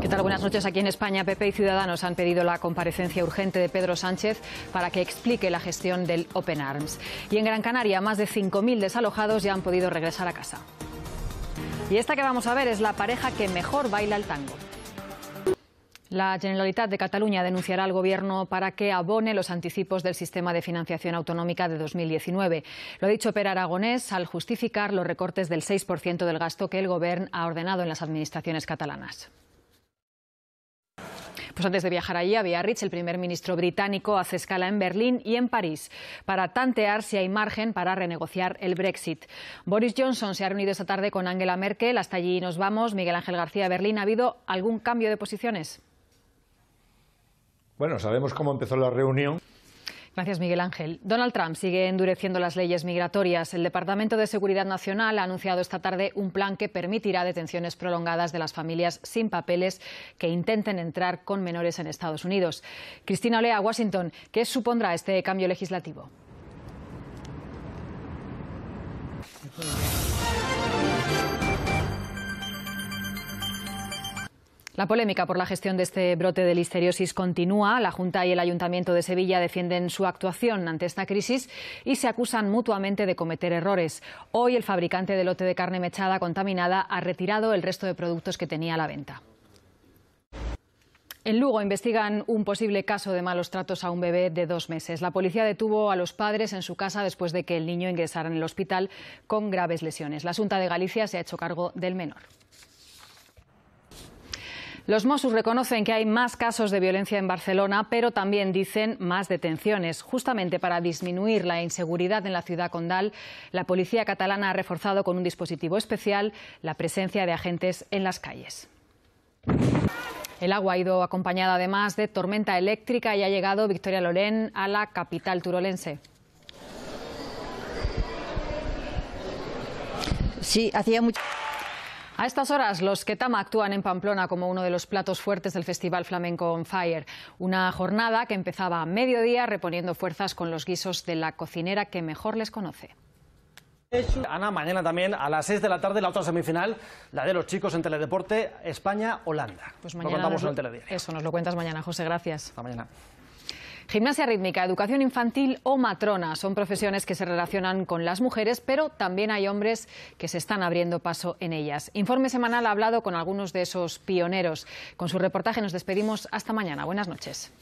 ¿Qué tal? Buenas noches. Aquí en España, Pepe y Ciudadanos han pedido la comparecencia urgente de Pedro Sánchez para que explique la gestión del Open Arms. Y en Gran Canaria, más de 5.000 desalojados ya han podido regresar a casa. Y esta que vamos a ver es la pareja que mejor baila el tango. La Generalitat de Cataluña denunciará al Gobierno para que abone los anticipos del sistema de financiación autonómica de 2019. Lo ha dicho Per Aragonés al justificar los recortes del 6% del gasto que el Gobierno ha ordenado en las administraciones catalanas. Pues antes de viajar allí a Biarritz, el primer ministro británico hace escala en Berlín y en París para tantear si hay margen para renegociar el Brexit. Boris Johnson se ha reunido esta tarde con Angela Merkel. Hasta allí nos vamos. Miguel Ángel García, Berlín, ¿ha habido algún cambio de posiciones? Bueno, sabemos cómo empezó la reunión. Gracias, Miguel Ángel. Donald Trump sigue endureciendo las leyes migratorias. El Departamento de Seguridad Nacional ha anunciado esta tarde un plan que permitirá detenciones prolongadas de las familias sin papeles que intenten entrar con menores en Estados Unidos. Cristina Olea, Washington, ¿qué supondrá este cambio legislativo? La polémica por la gestión de este brote de listeriosis continúa. La Junta y el Ayuntamiento de Sevilla defienden su actuación ante esta crisis y se acusan mutuamente de cometer errores. Hoy el fabricante de lote de carne mechada contaminada ha retirado el resto de productos que tenía a la venta. En Lugo investigan un posible caso de malos tratos a un bebé de dos meses. La policía detuvo a los padres en su casa después de que el niño ingresara en el hospital con graves lesiones. La Junta de Galicia se ha hecho cargo del menor. Los Mossos reconocen que hay más casos de violencia en Barcelona, pero también dicen más detenciones. Justamente para disminuir la inseguridad en la ciudad condal, la policía catalana ha reforzado con un dispositivo especial la presencia de agentes en las calles. El agua ha ido acompañada además de tormenta eléctrica y ha llegado Victoria Lorén a la capital turolense. Sí, hacía mucho. A estas horas, los Ketama actúan en Pamplona como uno de los platos fuertes del Festival Flamenco on Fire. Una jornada que empezaba a mediodía reponiendo fuerzas con los guisos de la cocinera que mejor les conoce. Ana, mañana también a las 6 de la tarde la otra semifinal, la de los chicos en Teledeporte, España-Holanda. Pues mañana lo contamos en el Eso nos lo cuentas mañana, José, gracias. Hasta mañana. Gimnasia rítmica, educación infantil o matrona son profesiones que se relacionan con las mujeres, pero también hay hombres que se están abriendo paso en ellas. Informe Semanal ha hablado con algunos de esos pioneros. Con su reportaje nos despedimos hasta mañana. Buenas noches.